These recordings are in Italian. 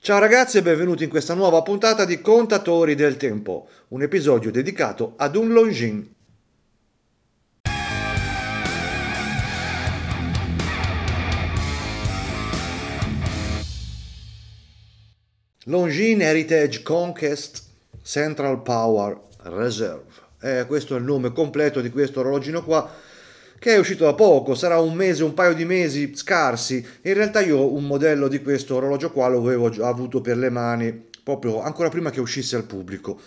Ciao ragazzi e benvenuti in questa nuova puntata di Contatori del Tempo, un episodio dedicato ad un Longin Longines Heritage Conquest Central Power Reserve. Eh, questo è il nome completo di questo orologino qua che è uscito da poco, sarà un mese, un paio di mesi scarsi. In realtà io un modello di questo orologio qua l'avevo avevo avuto per le mani proprio ancora prima che uscisse al pubblico.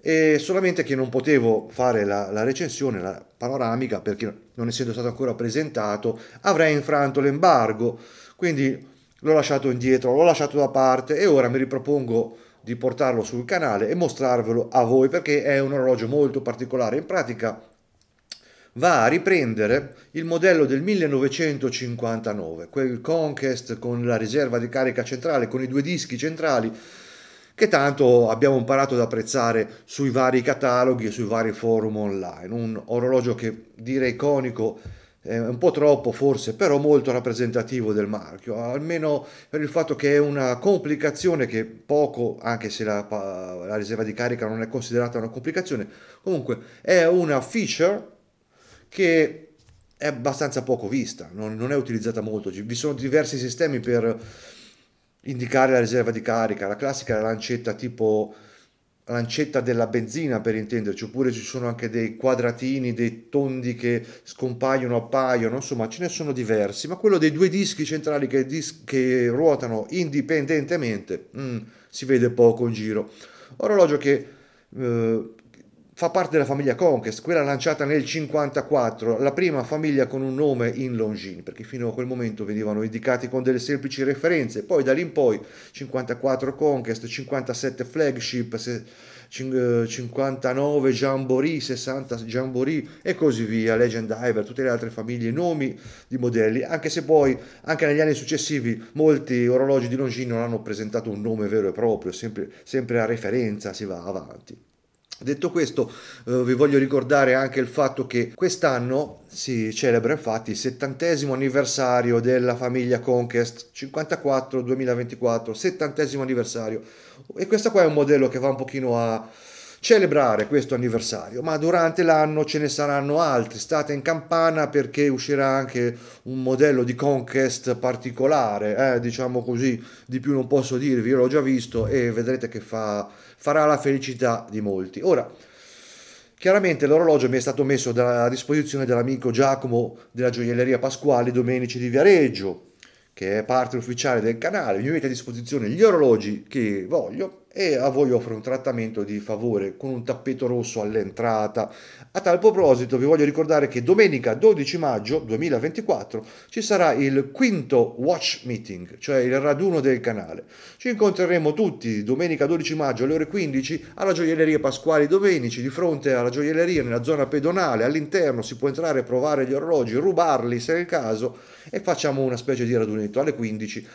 E solamente che non potevo fare la, la recensione, la panoramica, perché non essendo stato ancora presentato, avrei infranto l'embargo. Quindi l'ho lasciato indietro, l'ho lasciato da parte e ora mi ripropongo di portarlo sul canale e mostrarvelo a voi perché è un orologio molto particolare. In pratica va a riprendere il modello del 1959, quel Conquest con la riserva di carica centrale, con i due dischi centrali, che tanto abbiamo imparato ad apprezzare sui vari cataloghi e sui vari forum online. Un orologio che dire iconico è eh, un po' troppo forse, però molto rappresentativo del marchio, almeno per il fatto che è una complicazione che poco, anche se la, la riserva di carica non è considerata una complicazione, comunque è una feature che è abbastanza poco vista, non, non è utilizzata molto. Vi sono diversi sistemi per indicare la riserva di carica, la classica lancetta tipo lancetta della benzina per intenderci, oppure ci sono anche dei quadratini, dei tondi che scompaiono, appaiono, insomma ce ne sono diversi, ma quello dei due dischi centrali che, dis- che ruotano indipendentemente mm, si vede poco in giro. Orologio che eh, fa parte della famiglia Conquest, quella lanciata nel 1954, la prima famiglia con un nome in Longines, perché fino a quel momento venivano indicati con delle semplici referenze, poi da lì in poi 54 Conquest, 57 Flagship, 59 eh, Jamboree, 60 Jamboree e così via, Legend Diver, tutte le altre famiglie, nomi di modelli, anche se poi anche negli anni successivi molti orologi di Longines non hanno presentato un nome vero e proprio, sempre, sempre a referenza si va avanti. Detto questo, eh, vi voglio ricordare anche il fatto che quest'anno si celebra infatti il settantesimo anniversario della famiglia Conquest 54-2024, settantesimo anniversario. E questo qua è un modello che va un pochino a celebrare questo anniversario, ma durante l'anno ce ne saranno altri. State in campana perché uscirà anche un modello di Conquest particolare, eh, diciamo così, di più non posso dirvi, io l'ho già visto e vedrete che fa farà la felicità di molti. Ora, Chiaramente l'orologio mi è stato messo a disposizione dall'amico Giacomo della gioielleria Pasquale Domenici di Viareggio, che è parte ufficiale del canale. Mi mette a disposizione gli orologi che voglio e a voi offre un trattamento di favore con un tappeto rosso all'entrata. A tal proposito vi voglio ricordare che domenica 12 maggio 2024 ci sarà il quinto Watch Meeting, cioè il raduno del canale. Ci incontreremo tutti domenica 12 maggio alle ore 15 alla gioielleria Pasquali Domenici di fronte alla gioielleria nella zona pedonale. All'interno si può entrare provare gli orologi, rubarli se è il caso e facciamo una specie di radunetto alle 15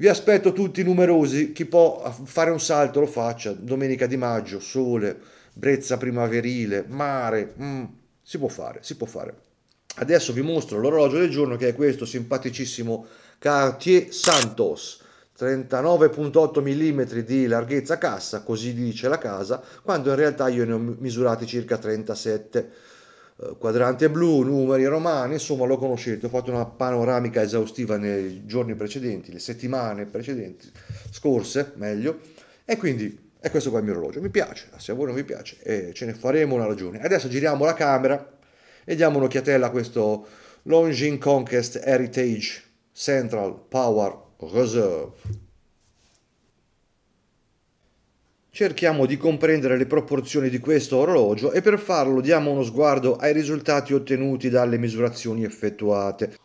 vi aspetto tutti numerosi, chi può fare un salto lo faccia, domenica di maggio, sole, brezza primaverile, mare, mm, si può fare, si può fare. Adesso vi mostro l'orologio del giorno che è questo simpaticissimo Cartier Santos. 39.8 mm di larghezza cassa, così dice la casa, quando in realtà io ne ho misurati circa 37 eh, quadrante blu, numeri romani, insomma lo conoscete, ho fatto una panoramica esaustiva nei giorni precedenti, le settimane precedenti, scorse meglio, e quindi è questo qua il mio orologio, mi piace, se a voi non vi piace eh, ce ne faremo una ragione. Adesso giriamo la camera e diamo un'occhiatella a questo Longines Conquest Heritage Central Power Reserve. Cerchiamo di comprendere le proporzioni di questo orologio e per farlo diamo uno sguardo ai risultati ottenuti dalle misurazioni effettuate.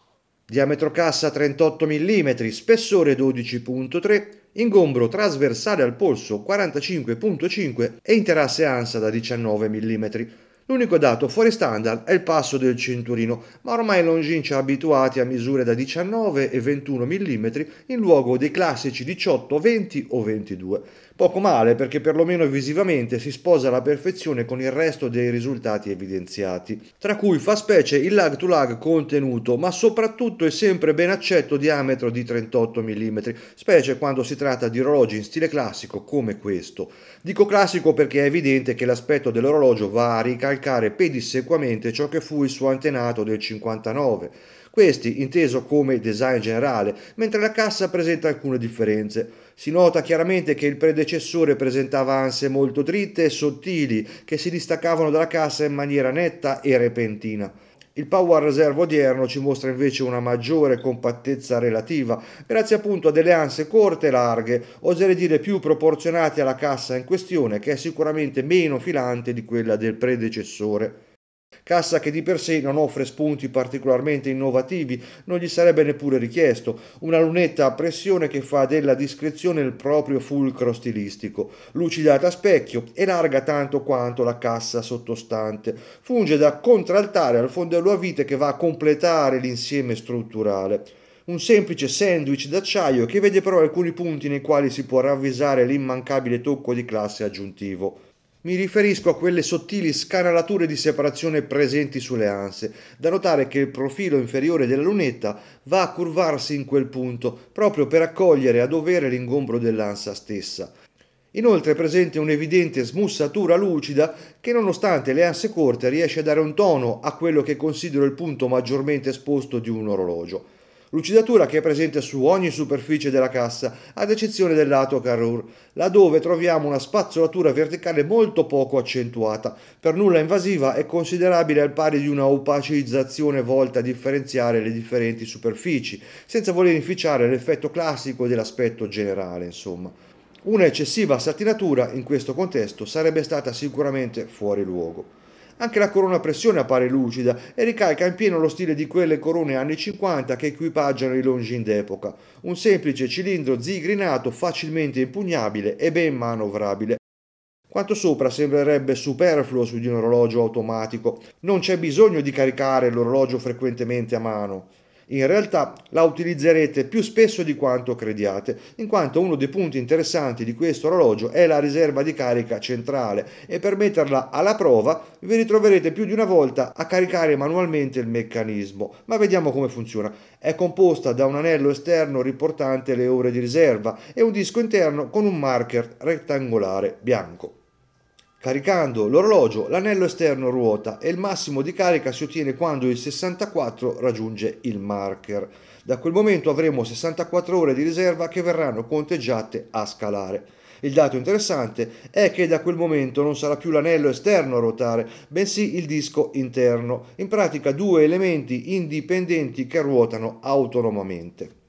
Diametro cassa 38 mm, spessore 12.3, ingombro trasversale al polso 45.5 e interasse ansa da 19 mm. L'unico dato fuori standard è il passo del cinturino, ma ormai Longin ci ha abituati a misure da 19 e 21 mm in luogo dei classici 18, 20 o 22. Poco male perché perlomeno visivamente si sposa alla perfezione con il resto dei risultati evidenziati, tra cui fa specie il lag to lag contenuto, ma soprattutto è sempre ben accetto diametro di 38 mm, specie quando si tratta di orologi in stile classico come questo. Dico classico perché è evidente che l'aspetto dell'orologio va a ricalcare ricalcare pedissequamente ciò che fu il suo antenato del 59, questi inteso come design generale, mentre la cassa presenta alcune differenze. Si nota chiaramente che il predecessore presentava anse molto dritte e sottili che si distaccavano dalla cassa in maniera netta e repentina. Il Power Reserve odierno ci mostra invece una maggiore compattezza relativa, grazie appunto a delle anse corte e larghe, oserei dire più proporzionate alla cassa in questione, che è sicuramente meno filante di quella del predecessore. Cassa che di per sé non offre spunti particolarmente innovativi, non gli sarebbe neppure richiesto, una lunetta a pressione che fa della discrezione il proprio fulcro stilistico, lucidata a specchio e larga tanto quanto la cassa sottostante, funge da contraltare al fondello a vite che va a completare l'insieme strutturale un semplice sandwich d'acciaio che vede però alcuni punti nei quali si può ravvisare l'immancabile tocco di classe aggiuntivo. Mi riferisco a quelle sottili scanalature di separazione presenti sulle anse, da notare che il profilo inferiore della lunetta va a curvarsi in quel punto, proprio per accogliere a dovere l'ingombro dell'ansa stessa. Inoltre è presente un'evidente smussatura lucida che nonostante le anse corte riesce a dare un tono a quello che considero il punto maggiormente esposto di un orologio lucidatura che è presente su ogni superficie della cassa, ad eccezione del lato Carrur, laddove troviamo una spazzolatura verticale molto poco accentuata, per nulla invasiva e considerabile al pari di una opacizzazione volta a differenziare le differenti superfici, senza voler inficiare l'effetto classico dell'aspetto generale, insomma. Una eccessiva satinatura in questo contesto sarebbe stata sicuramente fuori luogo. Anche la corona a pressione appare lucida e ricalca in pieno lo stile di quelle corone anni 50 che equipaggiano i Longin d'epoca. Un semplice cilindro zigrinato, facilmente impugnabile e ben manovrabile. Quanto sopra sembrerebbe superfluo su di un orologio automatico. Non c'è bisogno di caricare l'orologio frequentemente a mano in realtà la utilizzerete più spesso di quanto crediate, in quanto uno dei punti interessanti di questo orologio è la riserva di carica centrale e per metterla alla prova vi ritroverete più di una volta a caricare manualmente il meccanismo. Ma vediamo come funziona. È composta da un anello esterno riportante le ore di riserva e un disco interno con un marker rettangolare bianco. Caricando l'orologio, l'anello esterno ruota e il massimo di carica si ottiene quando il 64 raggiunge il marker. Da quel momento avremo 64 ore di riserva che verranno conteggiate a scalare. Il dato interessante è che da quel momento non sarà più l'anello esterno a ruotare, bensì il disco interno, in pratica due elementi indipendenti che ruotano autonomamente.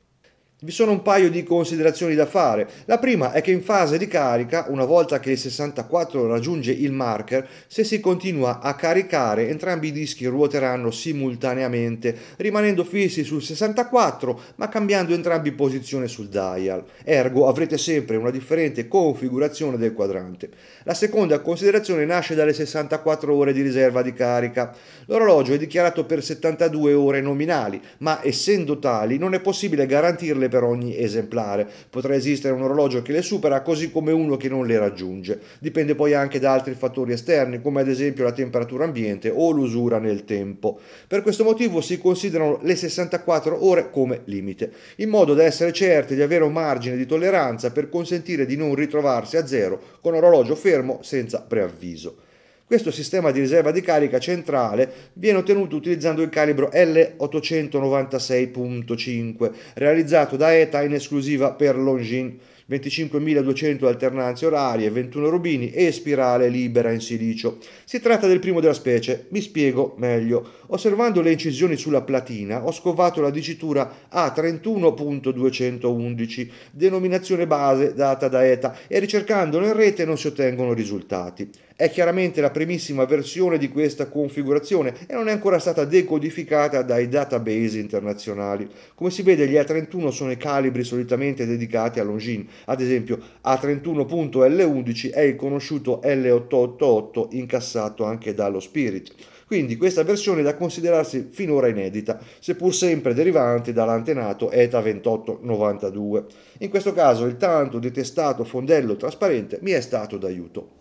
Vi sono un paio di considerazioni da fare. La prima è che in fase di carica, una volta che il 64 raggiunge il marker, se si continua a caricare entrambi i dischi ruoteranno simultaneamente, rimanendo fissi sul 64 ma cambiando entrambi posizione sul dial. Ergo avrete sempre una differente configurazione del quadrante. La seconda considerazione nasce dalle 64 ore di riserva di carica. L'orologio è dichiarato per 72 ore nominali, ma essendo tali non è possibile garantirle variabile per ogni esemplare. Potrà esistere un orologio che le supera così come uno che non le raggiunge. Dipende poi anche da altri fattori esterni come ad esempio la temperatura ambiente o l'usura nel tempo. Per questo motivo si considerano le 64 ore come limite, in modo da essere certi di avere un margine di tolleranza per consentire di non ritrovarsi a zero con orologio fermo senza preavviso. Questo sistema di riserva di carica centrale viene ottenuto utilizzando il calibro L896.5 realizzato da ETA in esclusiva per Longines 25.200 alternanze orarie, 21 rubini e spirale libera in silicio. Si tratta del primo della specie, mi spiego meglio. Osservando le incisioni sulla platina ho scovato la dicitura A31.211, denominazione base data da ETA, e ricercandolo in rete non si ottengono risultati. È chiaramente la primissima versione di questa configurazione e non è ancora stata decodificata dai database internazionali. Come si vede gli A31 sono i calibri solitamente dedicati a Longines, ad esempio A31.L11 è il conosciuto L888 incassato anche dallo Spirit. Quindi questa versione è da considerarsi finora inedita, seppur sempre derivante dall'antenato ETA 2892. In questo caso il tanto detestato fondello trasparente mi è stato d'aiuto.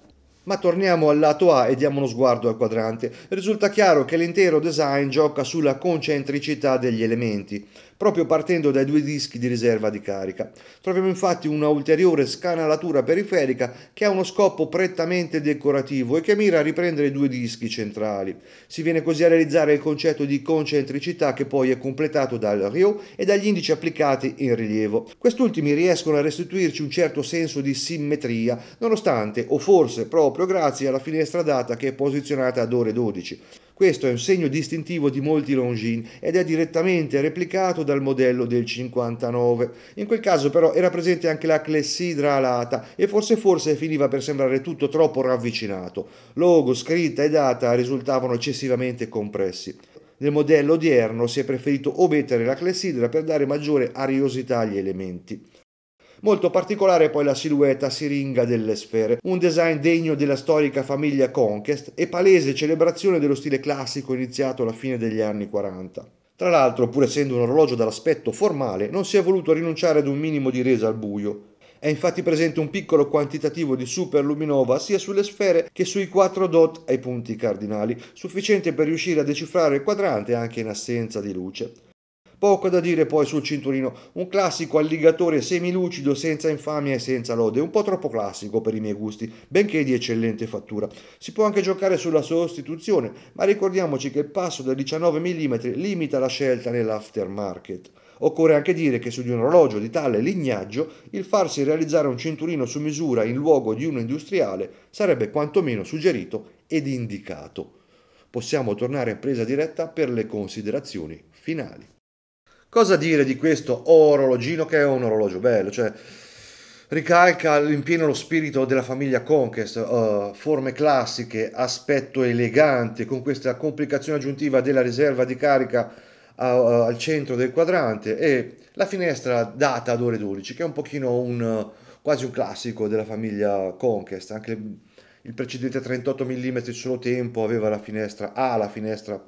Ma torniamo al lato A e diamo uno sguardo al quadrante. Risulta chiaro che l'intero design gioca sulla concentricità degli elementi proprio partendo dai due dischi di riserva di carica. Troviamo infatti una ulteriore scanalatura periferica che ha uno scopo prettamente decorativo e che mira a riprendere i due dischi centrali. Si viene così a realizzare il concetto di concentricità che poi è completato dal Rio e dagli indici applicati in rilievo. Quest'ultimi riescono a restituirci un certo senso di simmetria, nonostante o forse proprio grazie alla finestra data che è posizionata ad ore 12. Questo è un segno distintivo di molti Longin ed è direttamente replicato dal modello del 59. In quel caso però era presente anche la clessidra alata e forse forse finiva per sembrare tutto troppo ravvicinato. Logo, scritta e data risultavano eccessivamente compressi. Nel modello odierno si è preferito omettere la clessidra per dare maggiore ariosità agli elementi. Molto particolare poi la silhouette a siringa delle sfere, un design degno della storica famiglia Conquest e palese celebrazione dello stile classico iniziato alla fine degli anni 40. Tra l'altro, pur essendo un orologio dall'aspetto formale, non si è voluto rinunciare ad un minimo di resa al buio, è infatti presente un piccolo quantitativo di superluminova sia sulle sfere che sui quattro dot ai punti cardinali, sufficiente per riuscire a decifrare il quadrante anche in assenza di luce. Poco da dire poi sul cinturino, un classico alligatore semilucido senza infamia e senza lode, un po' troppo classico per i miei gusti, benché di eccellente fattura. Si può anche giocare sulla sostituzione, ma ricordiamoci che il passo da 19 mm limita la scelta nell'aftermarket. Occorre anche dire che su di un orologio di tale lignaggio il farsi realizzare un cinturino su misura in luogo di uno industriale sarebbe quantomeno suggerito ed indicato. Possiamo tornare a presa diretta per le considerazioni finali. Cosa dire di questo orologino che è un orologio bello, cioè ricalca in pieno lo spirito della famiglia Conquest, uh, forme classiche, aspetto elegante, con questa complicazione aggiuntiva della riserva di carica a, uh, al centro del quadrante e la finestra data ad ore 12, che è un pochino un, uh, quasi un classico della famiglia Conquest, anche il precedente 38 mm solo tempo aveva la finestra, ha la finestra eh,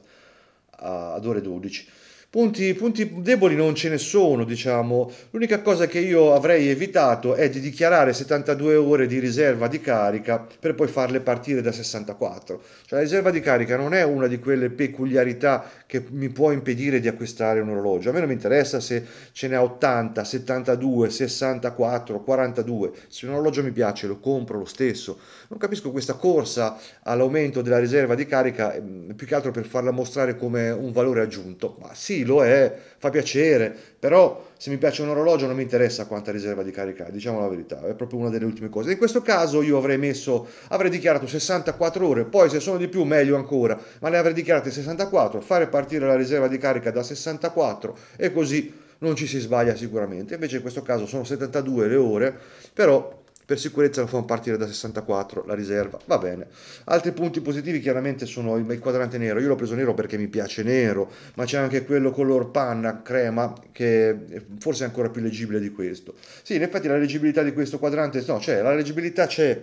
ad ore 12 Punti, punti, deboli non ce ne sono, diciamo. L'unica cosa che io avrei evitato è di dichiarare 72 ore di riserva di carica per poi farle partire da 64. Cioè la riserva di carica non è una di quelle peculiarità che mi può impedire di acquistare un orologio. A me non mi interessa se ce ne 80, 72, 64, 42. Se un orologio mi piace lo compro lo stesso. Non capisco questa corsa all'aumento della riserva di carica ehm, più che altro per farla mostrare come un valore aggiunto. Ma sì, lo è, fa piacere, però se mi piace un orologio non mi interessa quanta riserva di carica diciamo la verità, è proprio una delle ultime cose. In questo caso io avrei messo, avrei dichiarato 64 ore, poi se sono di più meglio ancora, ma ne avrei dichiarate 64, fare partire la riserva di carica da 64 e così non ci si sbaglia sicuramente. Invece in questo caso sono 72 le ore, però per sicurezza lo fanno partire da 64, la riserva, va bene. Altri punti positivi chiaramente sono il, il quadrante nero, io l'ho preso nero perché mi piace nero, ma c'è anche quello color panna, crema, che forse è ancora più leggibile di questo. Sì, in effetti la leggibilità di questo quadrante, no, cioè la leggibilità c'è,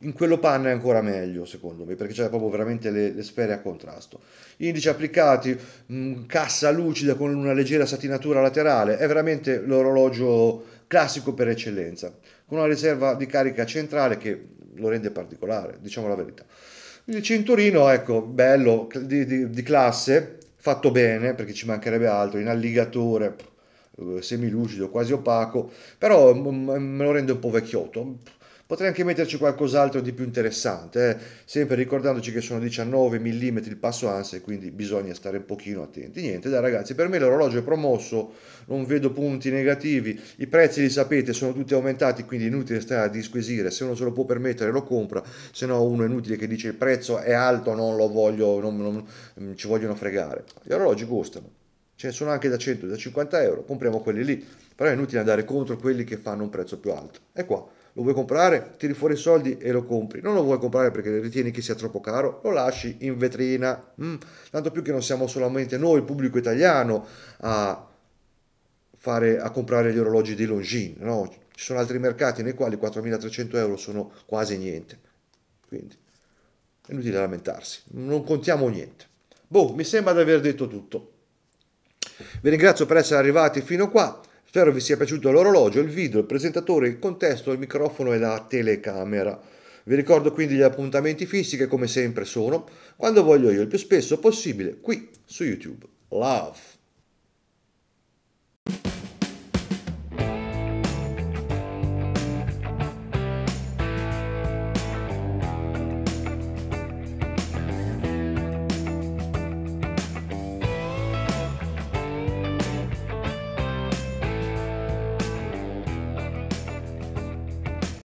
in quello panna è ancora meglio secondo me perché c'è proprio veramente le, le, sfere a contrasto indici applicati mh, mm, cassa lucida con una leggera satinatura laterale è veramente l'orologio classico per eccellenza con una riserva di carica centrale che lo rende particolare, diciamo la verità. Il cinturino, ecco, bello, di, di, di classe, fatto bene, perché ci mancherebbe altro, in alligatore, eh, semilucido, quasi opaco, però mm, mm, me lo rende un po' vecchiotto Potrei anche metterci qualcos'altro di più interessante, eh? sempre ricordandoci che sono 19 mm il passo ANSE, quindi bisogna stare un pochino attenti. Niente, dai ragazzi, per me l'orologio è promosso, non vedo punti negativi, i prezzi li sapete, sono tutti aumentati, quindi è inutile stare a disquisire, se uno se lo può permettere lo compra, se no uno è inutile che dice il prezzo è alto, non lo voglio, non, non mm, ci vogliono fregare. Gli orologi costano ce ne sono anche da 100, da 50 euro, compriamo quelli lì, però è inutile andare contro quelli che fanno un prezzo più alto. è qua lo vuoi comprare? Tiri fuori i soldi e lo compri. Non lo vuoi comprare perché ritieni che sia troppo caro? Lo lasci in vetrina. Mm. Tanto più che non siamo solamente noi, il pubblico italiano, a, fare, a comprare gli orologi di Longines. No? Ci sono altri mercati nei quali 4.300 euro sono quasi niente. Quindi è inutile lamentarsi. Non contiamo niente. Boh, mi sembra di aver detto tutto. Vi ringrazio per essere arrivati fino qua. Spero vi sia piaciuto l'orologio, il video, il presentatore, il contesto, il microfono e la telecamera. Vi ricordo quindi gli appuntamenti fissi che come sempre sono quando voglio io, il più spesso possibile, qui su YouTube. Love!